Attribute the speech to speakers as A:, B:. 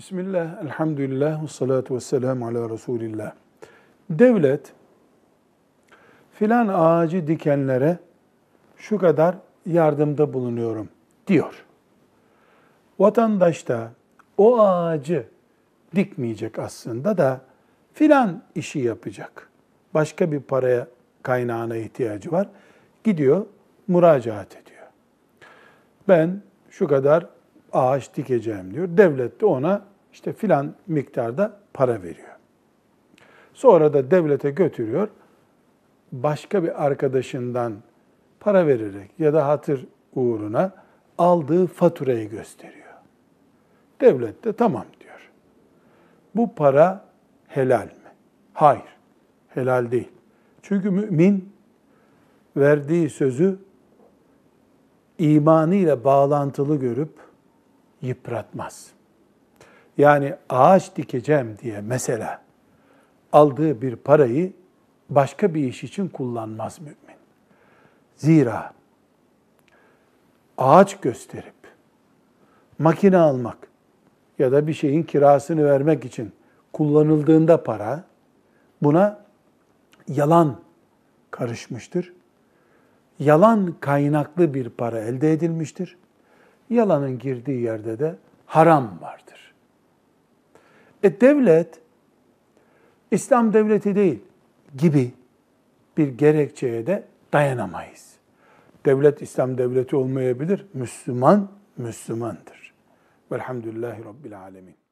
A: Bismillah, elhamdülillah, ve salatu ve selamu ala Resulillah. Devlet, filan ağacı dikenlere şu kadar yardımda bulunuyorum diyor. Vatandaş da o ağacı dikmeyecek aslında da filan işi yapacak. Başka bir paraya kaynağına ihtiyacı var. Gidiyor, müracaat ediyor. Ben şu kadar ağaç dikeceğim diyor. Devlet de ona işte filan miktarda para veriyor. Sonra da devlete götürüyor. Başka bir arkadaşından para vererek ya da hatır uğruna aldığı faturayı gösteriyor. Devlet de tamam diyor. Bu para helal mi? Hayır. Helal değil. Çünkü mümin verdiği sözü imanıyla bağlantılı görüp yıpratmaz.'' yani ağaç dikeceğim diye mesela aldığı bir parayı başka bir iş için kullanmaz mümin. Zira ağaç gösterip makine almak ya da bir şeyin kirasını vermek için kullanıldığında para buna yalan karışmıştır. Yalan kaynaklı bir para elde edilmiştir. Yalanın girdiği yerde de haram vardır. E devlet, İslam devleti değil gibi bir gerekçeye de dayanamayız. Devlet İslam devleti olmayabilir.
B: Müslüman, Müslümandır. Velhamdülillahi Rabbil Alemin.